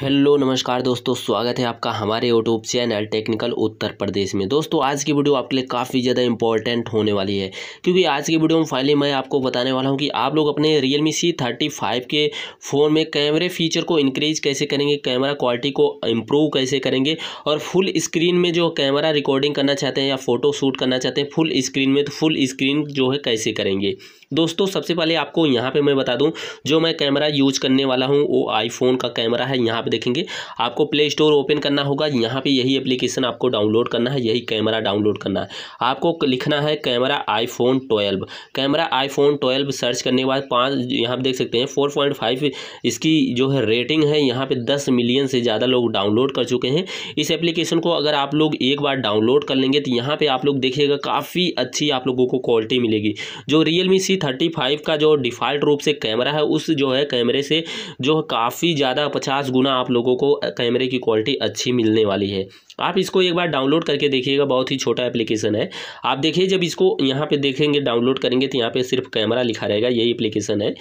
hello नमस्कार दोस्तों स्वागत है आपका हमारे YouTube channel Technical Uttar Pradesh में दोस्तों आज की वीडियो आपके लिए काफ़ी ज़्यादा इंपॉर्टेंट होने वाली है क्योंकि आज की वीडियो में फाइनली मैं आपको बताने वाला हूं कि आप लोग अपने Realme C thirty five के फ़ोन में कैमरे फीचर को इंक्रीज कैसे करेंगे कैमरा क्वालिटी को इम्प्रूव कैसे करेंगे और फुल स्क्रीन में जो कैमरा रिकॉर्डिंग करना चाहते हैं या फ़ोटो शूट करना चाहते हैं फुल स्क्रीन में तो फुल स्क्रीन जो है कैसे करेंगे दोस्तों सबसे पहले आपको यहाँ पर मैं बता दूँ जो मैं कैमरा यूज करने वाला हूँ वो आईफोन का कैमरा है यहाँ यहाँ पे देखेंगे आपको प्ले स्टोर ओपन करना होगा यहाँ पे यही एप्लीकेशन आपको डाउनलोड करना है यही कैमरा डाउनलोड करना है आपको लिखना है camera iPhone twelve camera iPhone twelve search करने के बाद पाँच यहाँ पर देख सकते हैं फोर इसकी जो है रेटिंग है यहाँ पर दस मिलियन से ज़्यादा लोग डाउनलोड कर चुके हैं इस एप्लीकेशन को अगर आप लोग एक बार डाउनलोड कर लेंगे तो यहाँ पर आप लोग देखिएगा काफ़ी अच्छी आप लोगों को क्वालिटी मिलेगी जो Realme C thirty five का जो डिफ़ॉल्ट रूप से कैमरा है उस जो है कैमरे से जो काफ़ी ज़्यादा पचास गुना इसमें आप लोगों को कैमरे की क्वालिटी अच्छी मिलने वाली है आप इसको एक बार डाउनलोड करके देखिएगा बहुत ही छोटा एप्लीकेशन है आप देखिए जब इसको यहाँ पे देखेंगे डाउनलोड करेंगे तो यहाँ पे सिर्फ कैमरा लिखा रहेगा यही एप्लीकेशन है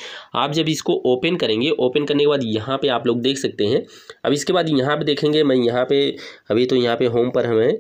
आप जब इसको ओपन करेंगे ओपन करने के बाद यहाँ पे आप लोग देख सकते हैं अब इसके बाद यहाँ पे देखेंगे मैं यहाँ पे अभी तो यहाँ पे होम पर हमें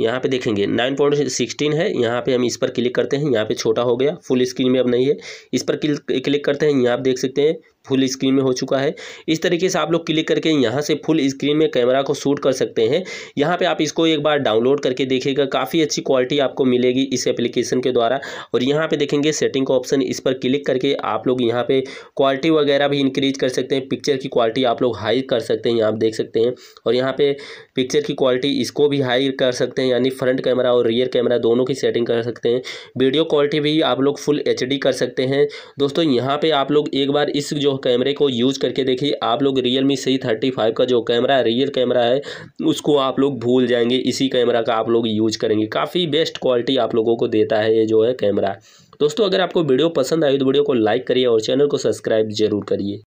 यहाँ पे देखेंगे नाइन पॉइंट सिक्सटीन है यहाँ पे हम इस पर क्लिक करते हैं यहाँ पे छोटा हो गया फुल स्क्रीन में अब नहीं है इस पर क्लिक करते हैं यहाँ आप देख सकते हैं फुल स्क्रीन में हो चुका है इस तरीके से आप लोग क्लिक करके यहाँ से फुल स्क्रीन में कैमरा को शूट कर सकते हैं यहाँ पे आप इसको एक बार डाउनलोड करके देखिएगा काफ़ी अच्छी क्वालिटी आपको मिलेगी इस एप्लीकेशन के द्वारा और यहाँ पे देखेंगे सेटिंग का ऑप्शन इस पर क्लिक करके आप लोग यहाँ पे क्वालिटी वगैरह भी इंक्रीज कर सकते हैं पिक्चर की क्वालिटी आप लोग हाई कर सकते हैं यहाँ देख सकते हैं और यहाँ पर पिक्चर की क्वालिटी इसको भी हाई कर सकते हैं यानी फ्रंट कैमरा और रियर कैमरा दोनों की सेटिंग कर सकते हैं वीडियो क्वालिटी भी आप लोग फुल एच कर सकते हैं दोस्तों यहाँ पर आप लोग एक बार इस जो कैमरे को यूज़ करके देखिए आप लोग Realme C thirty five का जो कैमरा है रियल कैमरा है उसको आप लोग भूल जाएंगे इसी कैमरा का आप लोग यूज़ करेंगे काफ़ी बेस्ट क्वालिटी आप लोगों को देता है ये जो है कैमरा दोस्तों अगर आपको वीडियो पसंद आई तो वीडियो को लाइक करिए और चैनल को सब्सक्राइब जरूर करिए